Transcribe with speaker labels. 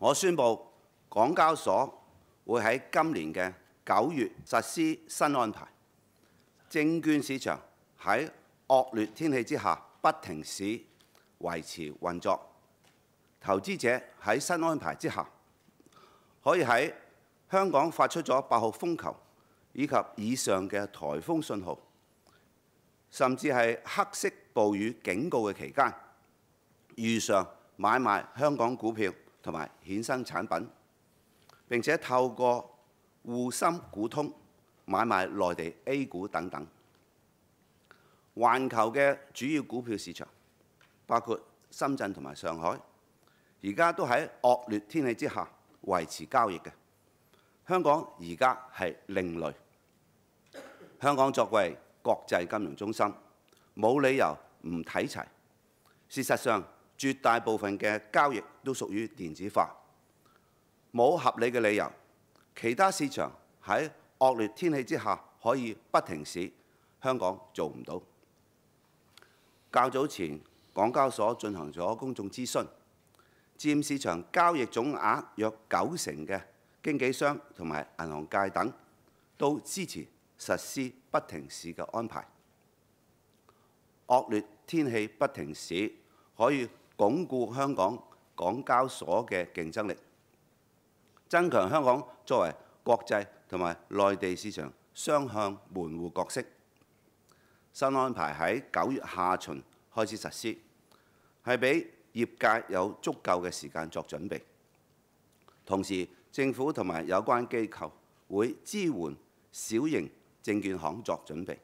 Speaker 1: 我宣布，港交所會喺今年嘅九月實施新安排。證券市場喺惡劣天氣之下不停市維持運作，投資者喺新安排之下可以喺香港發出咗八號風球以及以上嘅颱風信號，甚至係黑色暴雨警告嘅期間，遇上買賣香港股票。同埋衍生產品，並且透過滬深股通買賣內地 A 股等等。環球嘅主要股票市場，包括深圳同埋上海，而家都喺惡劣天氣之下維持交易嘅。香港而家係另類，香港作為國際金融中心，冇理由唔睇齊。事實上，絕大部分嘅交易都屬於電子化，冇合理嘅理由。其他市場喺惡劣天氣之下可以不停市，香港做唔到。較早前，港交所進行咗公眾諮詢，佔市場交易總額約九成嘅經紀商同埋銀行界等都支持實施不停市嘅安排。惡劣天氣不停市可以。鞏固香港港交所嘅競爭力，增強香港作為國際同埋內地市場雙向門戶角色，新安排喺九月下旬開始實施，係俾業界有足夠嘅時間作準備，同時政府同埋有關機構會支援小型證券行作準備。